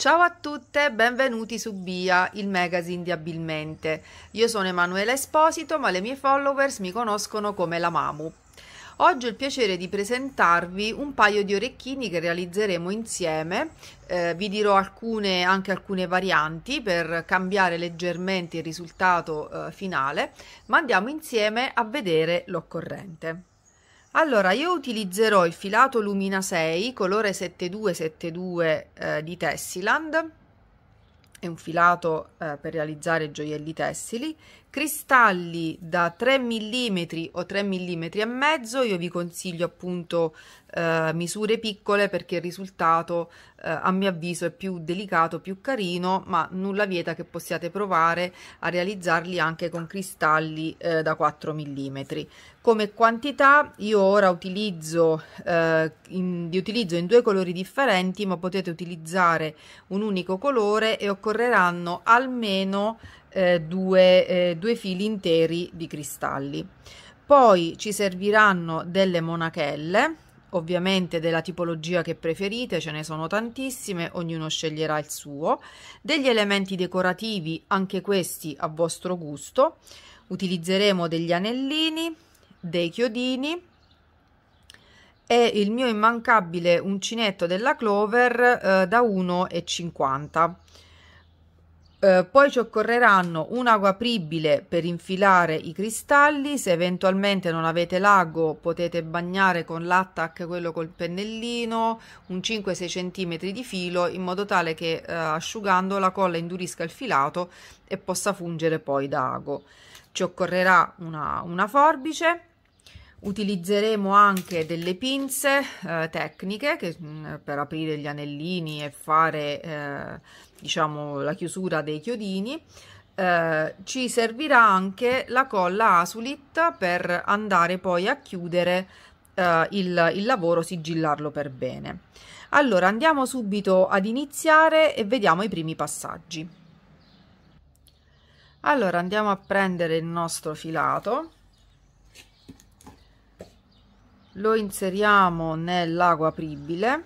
Ciao a tutte, benvenuti su Bia, il magazine di Abilmente. Io sono Emanuela Esposito, ma le mie followers mi conoscono come la Mamu. Oggi ho il piacere di presentarvi un paio di orecchini che realizzeremo insieme. Eh, vi dirò alcune, anche alcune varianti per cambiare leggermente il risultato eh, finale, ma andiamo insieme a vedere l'occorrente. Allora, io utilizzerò il filato Lumina 6, colore 7272 eh, di Tessiland, è un filato eh, per realizzare gioielli tessili, cristalli da 3 mm o 3 mm e mezzo, io vi consiglio appunto eh, misure piccole perché il risultato eh, a mio avviso è più delicato, più carino, ma nulla vieta che possiate provare a realizzarli anche con cristalli eh, da 4 mm. Come quantità io ora utilizzo, eh, in, li utilizzo in due colori differenti, ma potete utilizzare un unico colore e occorreranno almeno eh, due, due fili interi di cristalli poi ci serviranno delle monachelle ovviamente della tipologia che preferite, ce ne sono tantissime, ognuno sceglierà il suo, degli elementi decorativi, anche questi a vostro gusto, utilizzeremo degli anellini, dei chiodini e il mio immancabile uncinetto della Clover eh, da 1,50 eh, poi ci occorreranno un ago apribile per infilare i cristalli, se eventualmente non avete l'ago potete bagnare con l'attac quello col pennellino, un 5-6 cm di filo in modo tale che eh, asciugando la colla indurisca il filato e possa fungere poi da ago. Ci occorrerà una, una forbice utilizzeremo anche delle pinze eh, tecniche che, mm, per aprire gli anellini e fare eh, diciamo la chiusura dei chiodini eh, ci servirà anche la colla Asulit per andare poi a chiudere eh, il, il lavoro, sigillarlo per bene. Allora andiamo subito ad iniziare e vediamo i primi passaggi. Allora andiamo a prendere il nostro filato lo inseriamo nell'ago apribile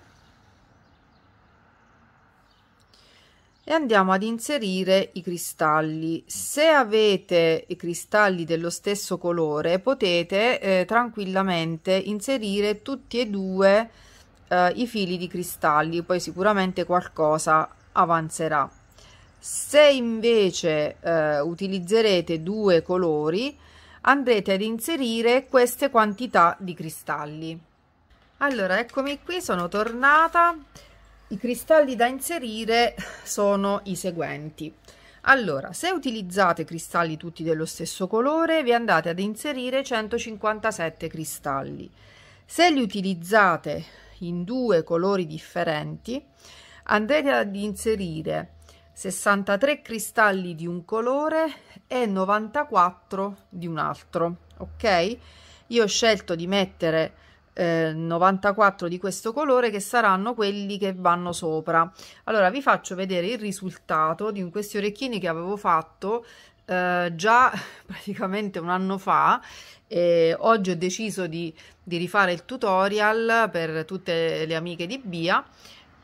e andiamo ad inserire i cristalli se avete i cristalli dello stesso colore potete eh, tranquillamente inserire tutti e due eh, i fili di cristalli poi sicuramente qualcosa avanzerà se invece eh, utilizzerete due colori andrete ad inserire queste quantità di cristalli allora eccomi qui sono tornata i cristalli da inserire sono i seguenti allora, se utilizzate cristalli tutti dello stesso colore, vi andate ad inserire 157 cristalli. Se li utilizzate in due colori differenti, andrete ad inserire 63 cristalli di un colore e 94 di un altro ok io ho scelto di mettere eh, 94 di questo colore che saranno quelli che vanno sopra allora vi faccio vedere il risultato di questi orecchini che avevo fatto eh, già praticamente un anno fa e oggi ho deciso di, di rifare il tutorial per tutte le amiche di Bia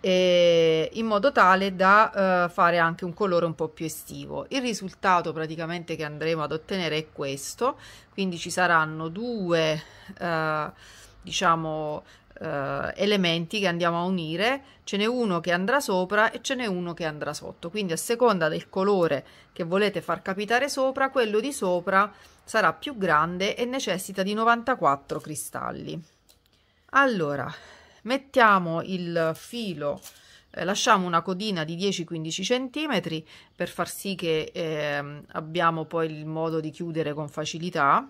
eh, in modo tale da eh, fare anche un colore un po' più estivo. Il risultato praticamente che andremo ad ottenere è questo, quindi ci saranno due eh, diciamo eh, elementi che andiamo a unire, ce n'è uno che andrà sopra e ce n'è uno che andrà sotto, quindi a seconda del colore che volete far capitare sopra, quello di sopra sarà più grande e necessita di 94 cristalli. Allora, mettiamo il filo eh, lasciamo una codina di 10-15 cm per far sì che eh, abbiamo poi il modo di chiudere con facilità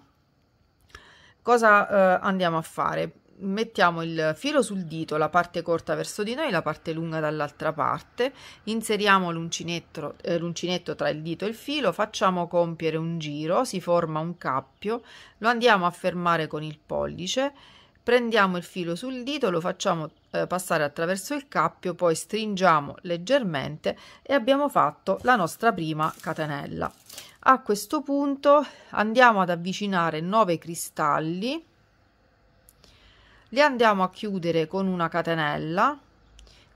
cosa eh, andiamo a fare mettiamo il filo sul dito la parte corta verso di noi la parte lunga dall'altra parte inseriamo l'uncinetto, eh, l'uncinetto tra il dito e il filo facciamo compiere un giro si forma un cappio lo andiamo a fermare con il pollice prendiamo il filo sul dito, lo facciamo eh, passare attraverso il cappio, poi stringiamo leggermente e abbiamo fatto la nostra prima catenella. A questo punto andiamo ad avvicinare 9 cristalli, li andiamo a chiudere con una catenella,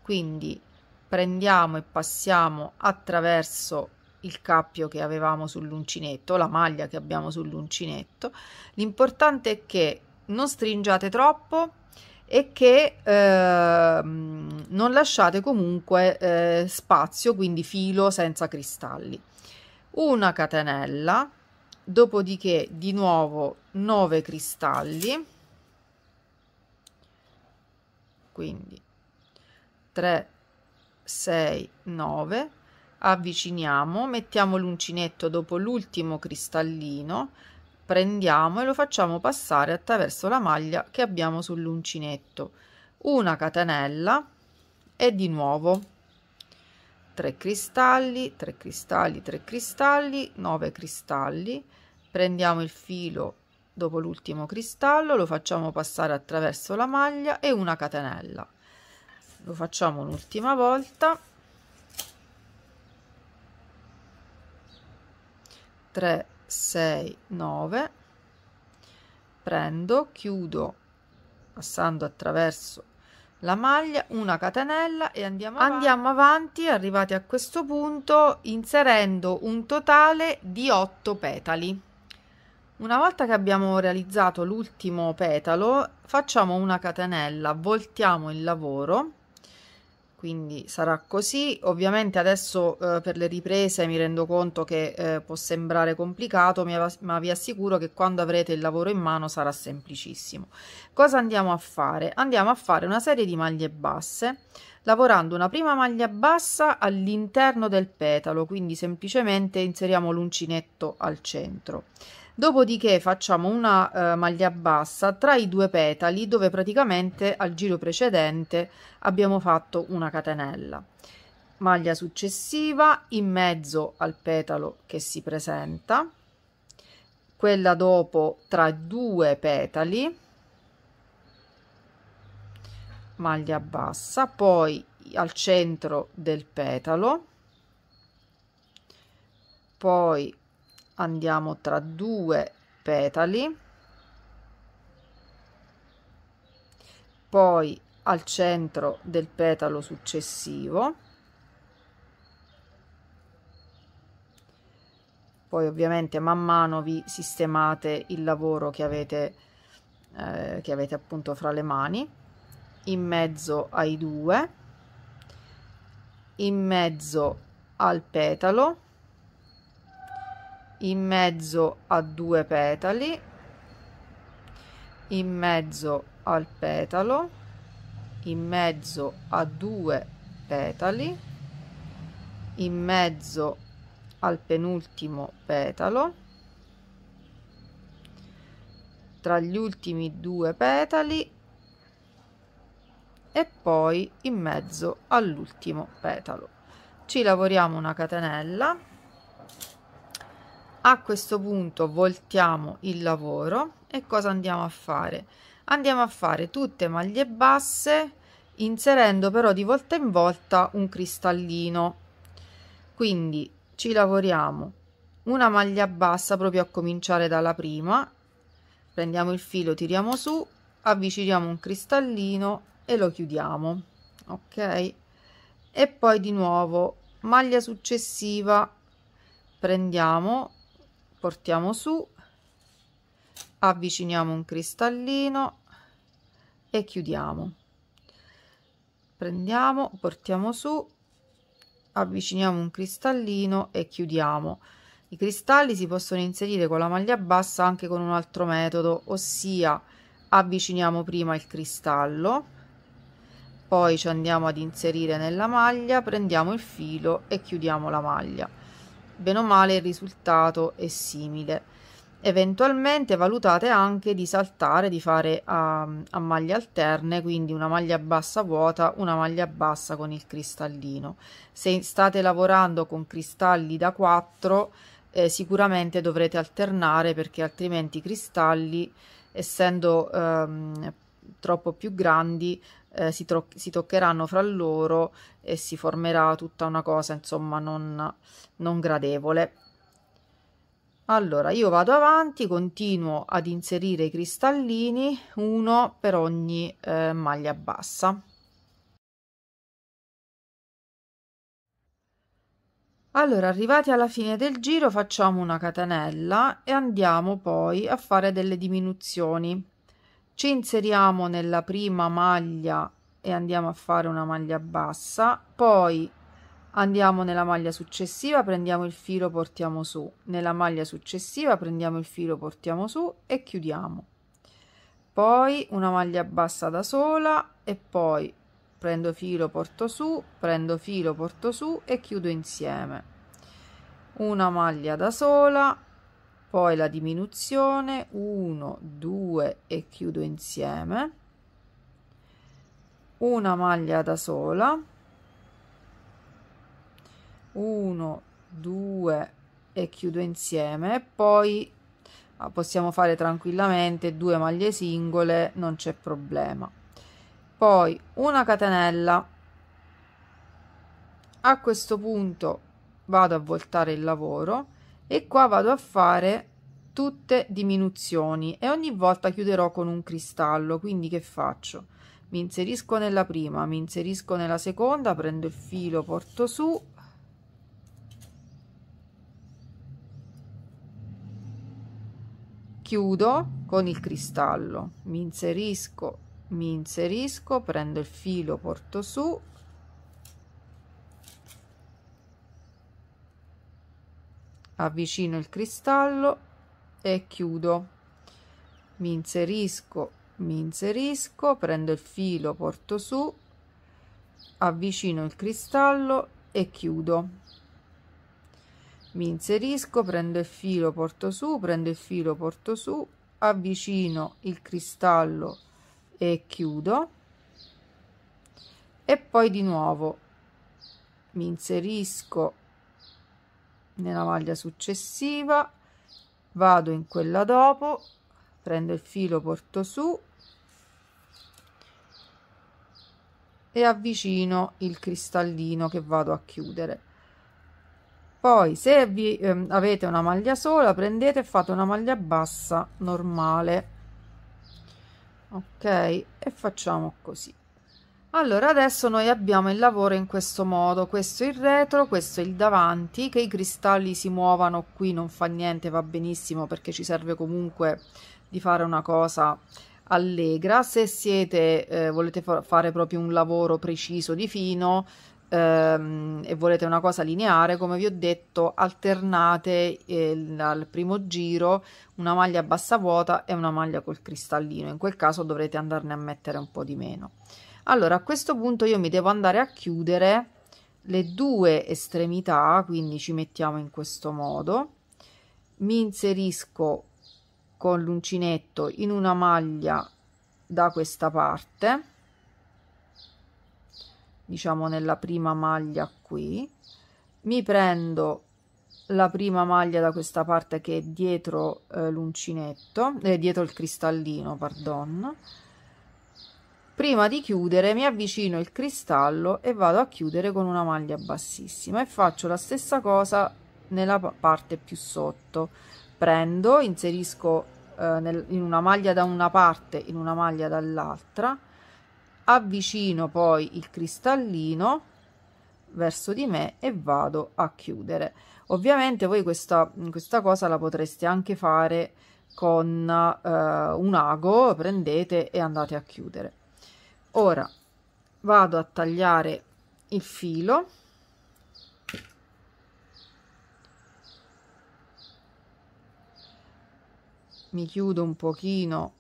quindi prendiamo e passiamo attraverso il cappio che avevamo sull'uncinetto, la maglia che abbiamo sull'uncinetto. L'importante è che non stringiate troppo e che eh, non lasciate comunque eh, spazio, quindi filo senza cristalli. Una catenella, dopodiché di nuovo 9 cristalli, quindi 3, 6, 9, avviciniamo, mettiamo l'uncinetto dopo l'ultimo cristallino, prendiamo e lo facciamo passare attraverso la maglia che abbiamo sull'uncinetto una catenella e di nuovo 3 cristalli 3 cristalli 3 cristalli 9 cristalli prendiamo il filo dopo l'ultimo cristallo lo facciamo passare attraverso la maglia e una catenella lo facciamo un'ultima volta 3 6 9 prendo chiudo passando attraverso la maglia una catenella e andiamo avanti. avanti arrivati a questo punto inserendo un totale di 8 petali una volta che abbiamo realizzato l'ultimo petalo facciamo una catenella voltiamo il lavoro quindi sarà così. Ovviamente adesso eh, per le riprese mi rendo conto che eh, può sembrare complicato, ma vi assicuro che quando avrete il lavoro in mano sarà semplicissimo. Cosa andiamo a fare? Andiamo a fare una serie di maglie basse lavorando una prima maglia bassa all'interno del petalo, quindi semplicemente inseriamo l'uncinetto al centro. Dopodiché facciamo una eh, maglia bassa tra i due petali dove praticamente al giro precedente abbiamo fatto una catenella. Maglia successiva in mezzo al petalo che si presenta, quella dopo tra due petali, maglia bassa, poi al centro del petalo, poi andiamo tra due petali poi al centro del petalo successivo poi ovviamente man mano vi sistemate il lavoro che avete eh, che avete appunto fra le mani in mezzo ai due in mezzo al petalo in mezzo a due petali in mezzo al petalo in mezzo a due petali in mezzo al penultimo petalo tra gli ultimi due petali e poi in mezzo all'ultimo petalo ci lavoriamo una catenella a questo punto voltiamo il lavoro e cosa andiamo a fare andiamo a fare tutte maglie basse inserendo però di volta in volta un cristallino quindi ci lavoriamo una maglia bassa proprio a cominciare dalla prima prendiamo il filo tiriamo su avviciniamo un cristallino e lo chiudiamo ok e poi di nuovo maglia successiva prendiamo portiamo su avviciniamo un cristallino e chiudiamo prendiamo portiamo su avviciniamo un cristallino e chiudiamo i cristalli si possono inserire con la maglia bassa anche con un altro metodo ossia avviciniamo prima il cristallo poi ci andiamo ad inserire nella maglia prendiamo il filo e chiudiamo la maglia Bene o male il risultato è simile. Eventualmente valutate anche di saltare, di fare a, ehm, a maglie alterne, quindi una maglia bassa vuota, una maglia bassa con il cristallino. Se state lavorando con cristalli da 4, eh, sicuramente dovrete alternare perché altrimenti i cristalli, essendo ehm, troppo più grandi, eh, si, tro- si, toccheranno fra loro e si formerà tutta una cosa, insomma, non, non gradevole. Allora, io vado avanti, continuo ad inserire i cristallini, uno per ogni eh, maglia bassa. Allora, arrivati alla fine del giro facciamo una catenella e andiamo poi a fare delle diminuzioni ci inseriamo nella prima maglia e andiamo a fare una maglia bassa poi andiamo nella maglia successiva prendiamo il filo portiamo su nella maglia successiva prendiamo il filo portiamo su e chiudiamo poi una maglia bassa da sola e poi prendo filo porto su prendo filo porto su e chiudo insieme una maglia da sola poi la diminuzione 1 2 e chiudo insieme una maglia da sola 1 2 e chiudo insieme poi ah, possiamo fare tranquillamente due maglie singole non c'è problema poi una catenella a questo punto vado a voltare il lavoro e qua vado a fare tutte diminuzioni e ogni volta chiuderò con un cristallo quindi che faccio mi inserisco nella prima mi inserisco nella seconda prendo il filo porto su chiudo con il cristallo mi inserisco mi inserisco prendo il filo porto su avvicino il cristallo e chiudo mi inserisco mi inserisco prendo il filo porto su avvicino il cristallo e chiudo mi inserisco prendo il filo porto su prendo il filo porto su avvicino il cristallo e chiudo e poi di nuovo mi inserisco nella maglia successiva vado in quella dopo prendo il filo porto su e avvicino il cristallino che vado a chiudere poi se vi ehm, avete una maglia sola prendete e fate una maglia bassa normale ok e facciamo così allora, adesso noi abbiamo il lavoro in questo modo, questo è il retro, questo è il davanti, che i cristalli si muovano qui non fa niente, va benissimo perché ci serve comunque di fare una cosa allegra. Se siete, eh, volete fare proprio un lavoro preciso di fino ehm, e volete una cosa lineare, come vi ho detto, alternate eh, al primo giro una maglia bassa vuota e una maglia col cristallino, in quel caso dovrete andarne a mettere un po' di meno allora a questo punto io mi devo andare a chiudere le due estremità quindi ci mettiamo in questo modo mi inserisco con l'uncinetto in una maglia da questa parte diciamo nella prima maglia qui mi prendo la prima maglia da questa parte che è dietro eh, l'uncinetto eh, dietro il cristallino pardon prima di chiudere mi avvicino il cristallo e vado a chiudere con una maglia bassissima e faccio la stessa cosa nella parte più sotto prendo inserisco eh, nel, in una maglia da una parte in una maglia dall'altra avvicino poi il cristallino verso di me e vado a chiudere ovviamente voi questa, questa cosa la potreste anche fare con eh, un ago prendete e andate a chiudere ora vado a tagliare il filo mi chiudo un pochino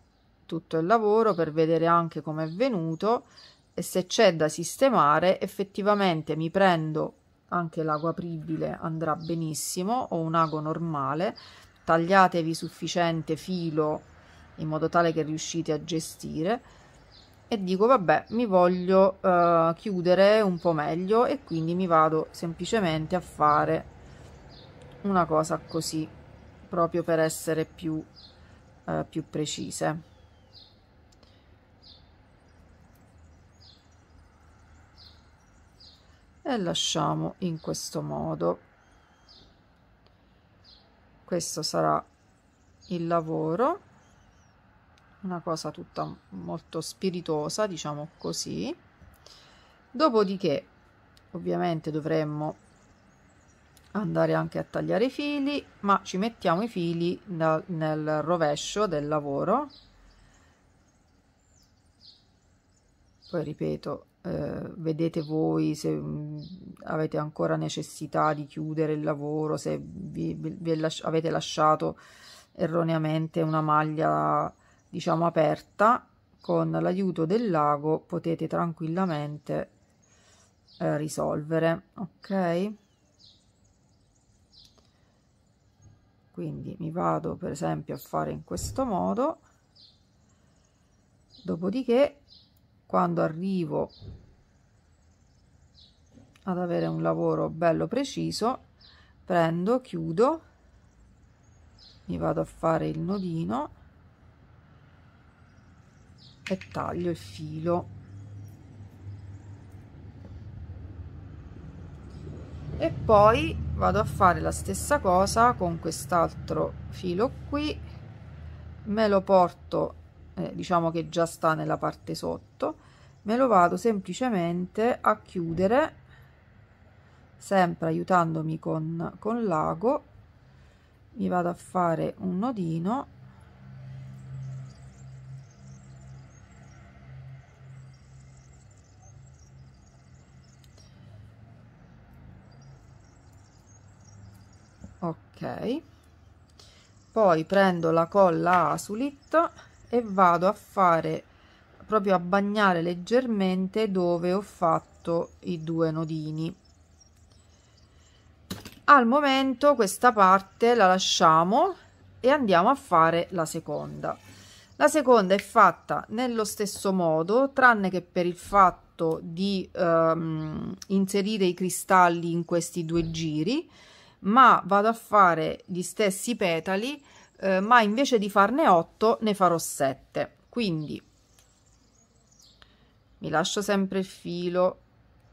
tutto il lavoro per vedere anche come è venuto e se c'è da sistemare effettivamente mi prendo anche l'ago apribile andrà benissimo o un ago normale tagliatevi sufficiente filo in modo tale che riuscite a gestire e dico vabbè mi voglio uh, chiudere un po' meglio e quindi mi vado semplicemente a fare una cosa così proprio per essere più, uh, più precise. e lasciamo in questo modo questo sarà il lavoro una cosa tutta molto spiritosa, diciamo così. Dopodiché, ovviamente dovremmo andare anche a tagliare i fili, ma ci mettiamo i fili da, nel rovescio del lavoro. Poi ripeto, eh, vedete voi se mh, mm, avete ancora necessità di chiudere il lavoro, se vi, vi, vi lasci avete lasciato erroneamente una maglia diciamo aperta con l'aiuto del lago potete tranquillamente eh, risolvere ok quindi mi vado per esempio a fare in questo modo dopodiché quando arrivo ad avere un lavoro bello preciso prendo chiudo mi vado a fare il nodino e taglio il filo e poi vado a fare la stessa cosa con quest'altro filo qui me lo porto eh, diciamo che già sta nella parte sotto me lo vado semplicemente a chiudere sempre aiutandomi con, con l'ago mi vado a fare un nodino ok poi prendo la colla asulit e vado a fare proprio a bagnare leggermente dove ho fatto i due nodini al momento questa parte la lasciamo e andiamo a fare la seconda la seconda è fatta nello stesso modo tranne che per il fatto di ehm, inserire i cristalli in questi due giri ma vado a fare gli stessi petali eh, ma invece di farne 8 ne farò 7 quindi mi lascio sempre il filo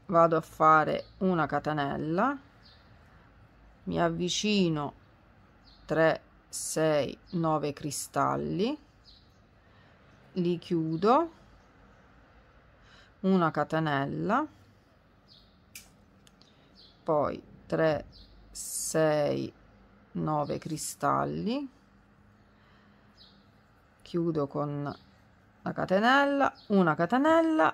vado a fare una catenella mi avvicino 3 6 9 cristalli li chiudo una catenella poi 3 6 9 cristalli chiudo con la catenella una catenella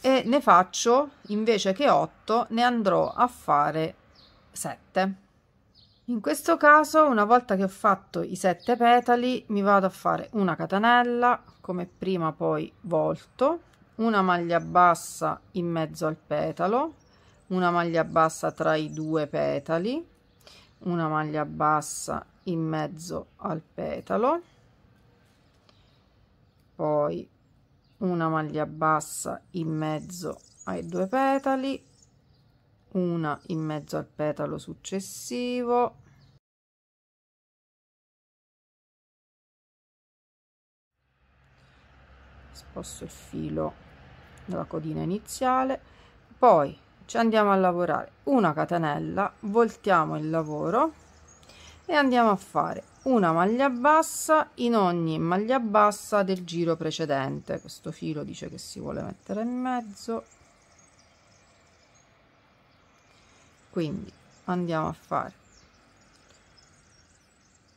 e ne faccio invece che 8 ne andrò a fare 7 in questo caso una volta che ho fatto i 7 petali mi vado a fare una catenella come prima poi volto una maglia bassa in mezzo al petalo una maglia bassa tra i due petali una maglia bassa in mezzo al petalo poi una maglia bassa in mezzo ai due petali una in mezzo al petalo successivo sposto il filo della codina iniziale poi ci andiamo a lavorare una catenella voltiamo il lavoro e andiamo a fare una maglia bassa in ogni maglia bassa del giro precedente questo filo dice che si vuole mettere in mezzo quindi andiamo a fare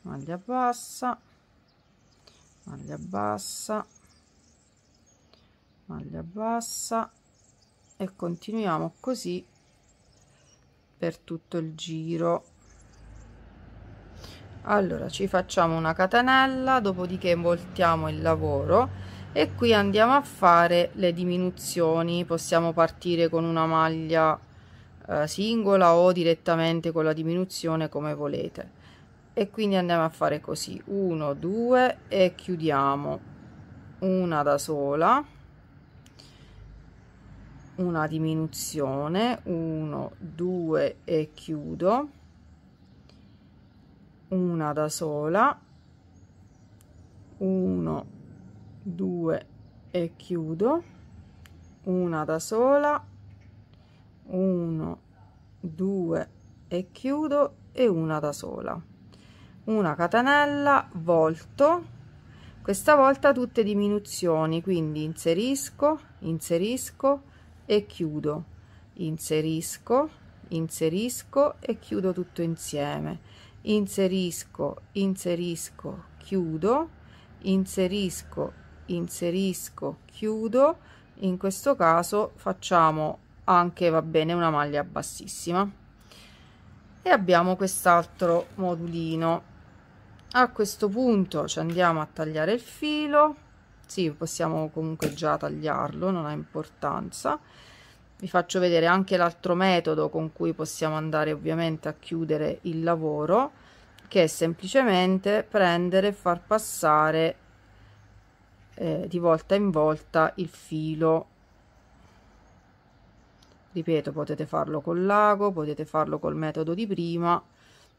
maglia bassa maglia bassa maglia bassa e continuiamo così per tutto il giro allora ci facciamo una catenella dopodiché voltiamo il lavoro e qui andiamo a fare le diminuzioni possiamo partire con una maglia eh, singola o direttamente con la diminuzione come volete e quindi andiamo a fare così 1 2 e chiudiamo una da sola una diminuzione 1 2 e chiudo una da sola 1 2 e chiudo una da sola 1 2 e chiudo e una da sola una catenella volto questa volta tutte diminuzioni quindi inserisco inserisco e chiudo inserisco inserisco e chiudo tutto insieme inserisco inserisco chiudo inserisco inserisco chiudo in questo caso facciamo anche va bene una maglia bassissima e abbiamo quest'altro modulino a questo punto ci andiamo a tagliare il filo sì possiamo comunque già tagliarlo non ha importanza vi faccio vedere anche l'altro metodo con cui possiamo andare ovviamente a chiudere il lavoro che è semplicemente prendere e far passare eh, di volta in volta il filo ripeto potete farlo col lago potete farlo col metodo di prima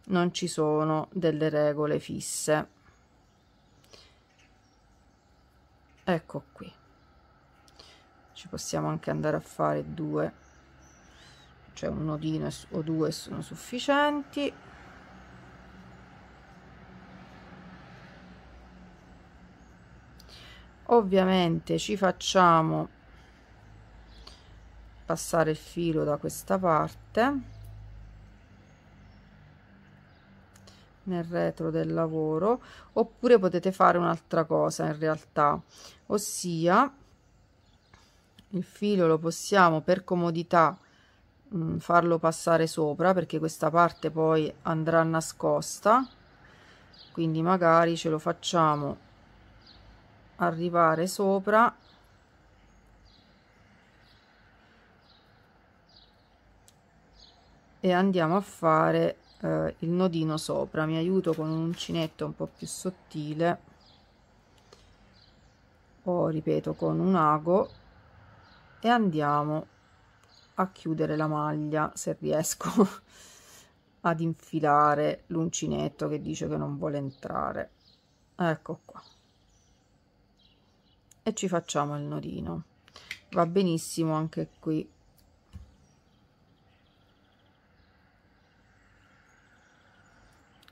non ci sono delle regole fisse ecco qui ci possiamo anche andare a fare due cioè un nodino o due sono sufficienti ovviamente ci facciamo passare il filo da questa parte nel retro del lavoro oppure potete fare un'altra cosa in realtà ossia il filo lo possiamo per comodità mh, mm, farlo passare sopra perché questa parte poi andrà nascosta quindi magari ce lo facciamo arrivare sopra e andiamo a fare eh, il nodino sopra mi aiuto con un uncinetto un po più sottile o ripeto con un ago e andiamo a chiudere la maglia se riesco ad infilare l'uncinetto che dice che non vuole entrare ecco qua e ci facciamo il nodino va benissimo anche qui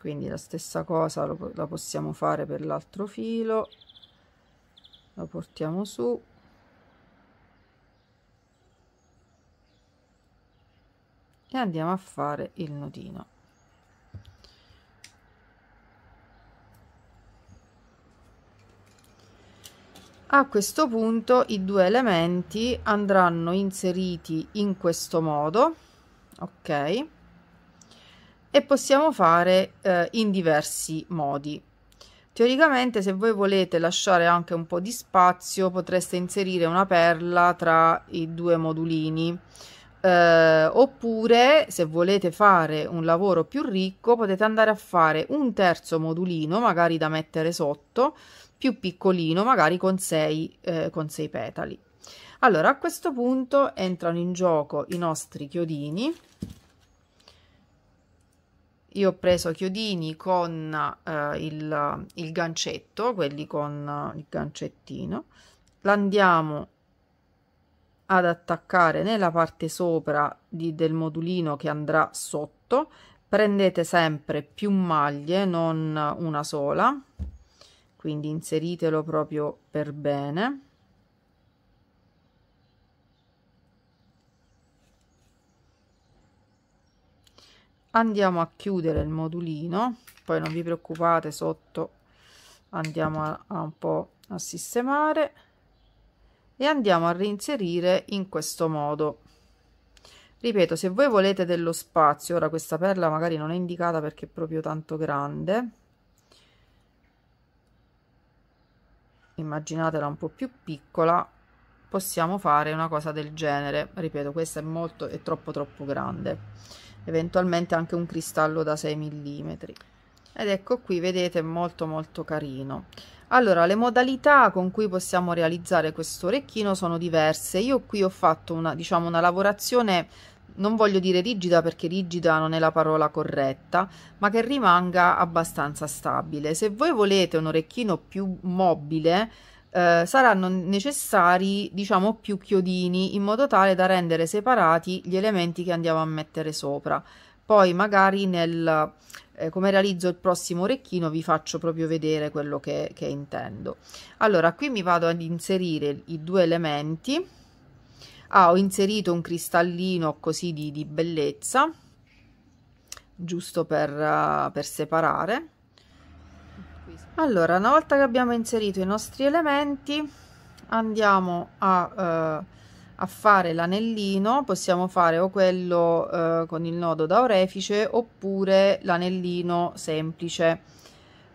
quindi la stessa cosa lo, la possiamo fare per l'altro filo lo portiamo su e andiamo a fare il nodino a questo punto i due elementi andranno inseriti in questo modo ok e possiamo fare eh, in diversi modi. Teoricamente se voi volete lasciare anche un po' di spazio potreste inserire una perla tra i due modulini eh, oppure se volete fare un lavoro più ricco potete andare a fare un terzo modulino magari da mettere sotto più piccolino magari con 6 eh, con sei petali. Allora a questo punto entrano in gioco i nostri chiodini io ho preso chiodini con eh, il, il, gancetto, quelli con eh, il gancettino. L'andiamo ad attaccare nella parte sopra di, del modulino che andrà sotto. Prendete sempre più maglie, non una sola, quindi inseritelo proprio per bene andiamo a chiudere il modulino poi non vi preoccupate sotto andiamo a, a un po a sistemare e andiamo a reinserire in questo modo ripeto se voi volete dello spazio ora questa perla magari non è indicata perché è proprio tanto grande immaginatela un po più piccola possiamo fare una cosa del genere ripeto questa è molto è troppo troppo grande eventualmente anche un cristallo da 6 mm ed ecco qui vedete molto molto carino allora le modalità con cui possiamo realizzare questo orecchino sono diverse io qui ho fatto una diciamo una lavorazione non voglio dire rigida perché rigida non è la parola corretta, ma che rimanga abbastanza stabile. Se voi volete un orecchino più mobile, eh, saranno necessari diciamo più chiodini in modo tale da rendere separati gli elementi che andiamo a mettere sopra poi magari nel eh, come realizzo il prossimo orecchino vi faccio proprio vedere quello che, che intendo allora qui mi vado ad inserire i due elementi ah, ho inserito un cristallino così di, di bellezza giusto per, uh, per separare allora una volta che abbiamo inserito i nostri elementi andiamo a, eh, a fare l'anellino possiamo fare o quello eh, con il nodo da orefice oppure l'anellino semplice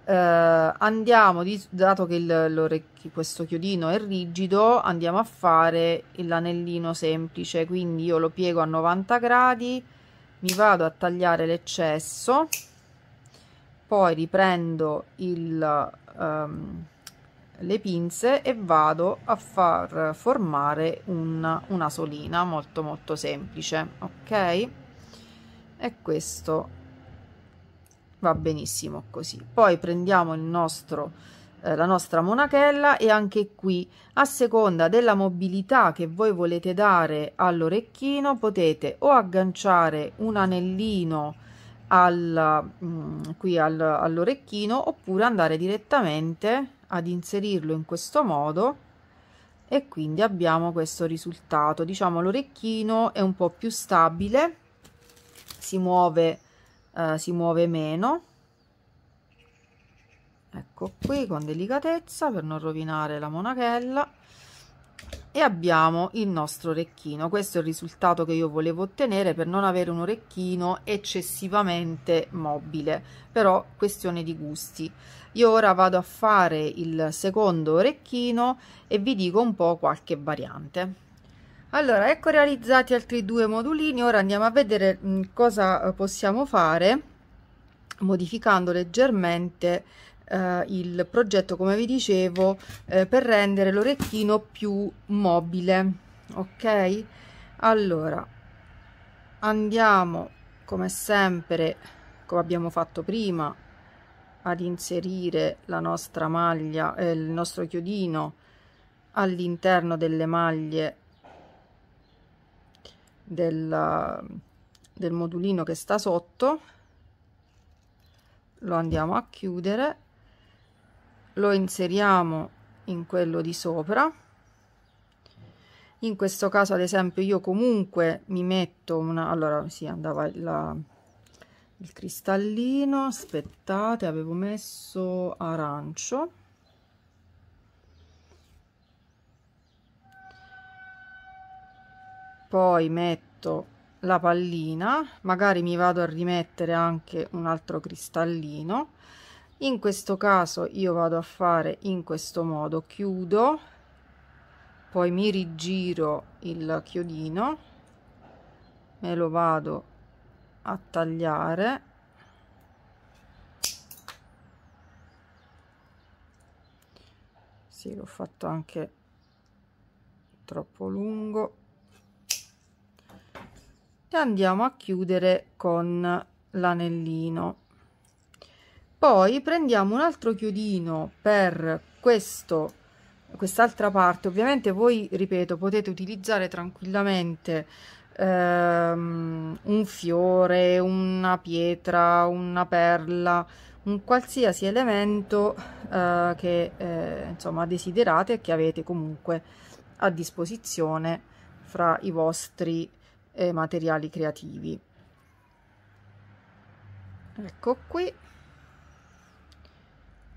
eh, andiamo di, dato che il, questo chiodino è rigido andiamo a fare l'anellino semplice quindi io lo piego a 90 gradi mi vado a tagliare l'eccesso poi riprendo il, um, le pinze e vado a far formare un, una solina molto molto semplice ok e questo va benissimo così poi prendiamo il nostro eh, la nostra monachella e anche qui a seconda della mobilità che voi volete dare all'orecchino potete o agganciare un anellino al, mm, qui al, all'orecchino oppure andare direttamente ad inserirlo in questo modo e quindi abbiamo questo risultato diciamo l'orecchino è un po più stabile si muove eh, si muove meno ecco qui con delicatezza per non rovinare la monachella e abbiamo il nostro orecchino questo è il risultato che io volevo ottenere per non avere un orecchino eccessivamente mobile però questione di gusti io ora vado a fare il secondo orecchino e vi dico un po qualche variante allora ecco realizzati altri due modulini ora andiamo a vedere mm, cosa eh, possiamo fare modificando leggermente eh, il progetto come vi dicevo eh, per rendere l'orecchino più mobile ok allora andiamo come sempre come abbiamo fatto prima ad inserire la nostra maglia eh, il nostro chiodino all'interno delle maglie del, del modulino che sta sotto lo andiamo a chiudere lo inseriamo in quello di sopra in questo caso ad esempio io comunque mi metto una allora si sì, andava la, il cristallino aspettate avevo messo arancio poi metto la pallina magari mi vado a rimettere anche un altro cristallino in questo caso io vado a fare in questo modo chiudo poi mi rigiro il chiodino me lo vado a tagliare sì l'ho fatto anche troppo lungo e andiamo a chiudere con l'anellino poi prendiamo un altro chiodino per questo quest'altra parte ovviamente voi ripeto potete utilizzare tranquillamente ehm, un fiore una pietra una perla un qualsiasi elemento eh, che eh, insomma desiderate e che avete comunque a disposizione fra i vostri eh, materiali creativi ecco qui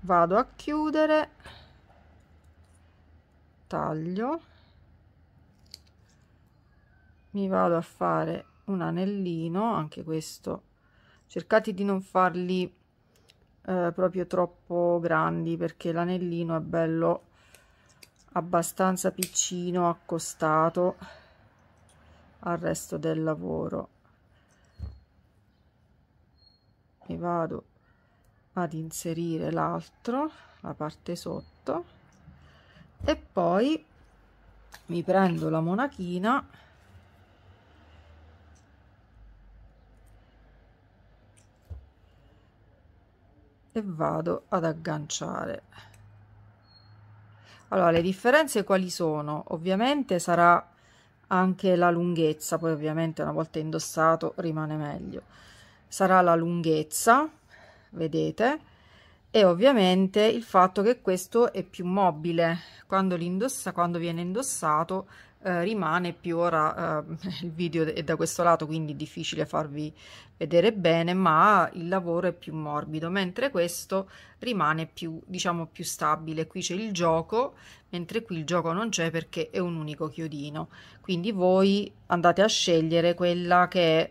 vado a chiudere taglio mi vado a fare un anellino anche questo cercate di non farli eh, proprio troppo grandi perché l'anellino è bello abbastanza piccino accostato al resto del lavoro mi vado ad inserire l'altro la parte sotto e poi mi prendo la monachina e vado ad agganciare allora le differenze quali sono ovviamente sarà anche la lunghezza poi ovviamente una volta indossato rimane meglio sarà la lunghezza vedete e ovviamente il fatto che questo è più mobile quando l'indossa quando viene indossato eh, rimane più ora eh, il video è da questo lato quindi è difficile farvi vedere bene ma il lavoro è più morbido mentre questo rimane più diciamo più stabile qui c'è il gioco mentre qui il gioco non c'è perché è un unico chiodino quindi voi andate a scegliere quella che è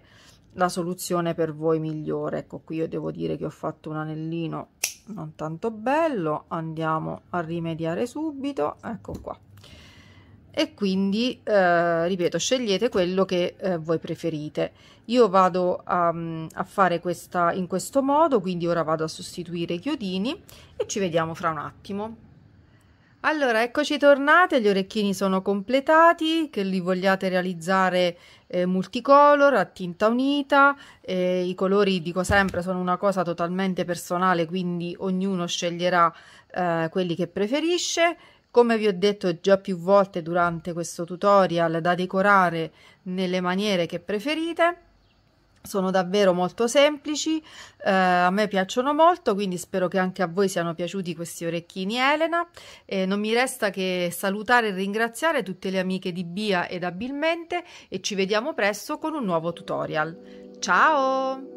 la soluzione per voi migliore ecco qui io devo dire che ho fatto un anellino non tanto bello andiamo a rimediare subito ecco qua e quindi eh, ripeto scegliete quello che eh, voi preferite io vado a, a, fare questa in questo modo quindi ora vado a sostituire i chiodini e ci vediamo fra un attimo allora eccoci tornate gli orecchini sono completati che li vogliate realizzare eh, multicolor, a tinta unita, eh, i colori dico sempre sono una cosa totalmente personale quindi ognuno sceglierà eh, quelli che preferisce. Come vi ho detto già più volte durante questo tutorial da decorare nelle maniere che preferite sono davvero molto semplici, eh, a me piacciono molto, quindi spero che anche a voi siano piaciuti questi orecchini Elena. Eh, non mi resta che salutare e ringraziare tutte le amiche di Bia ed Abilmente e ci vediamo presto con un nuovo tutorial. Ciao!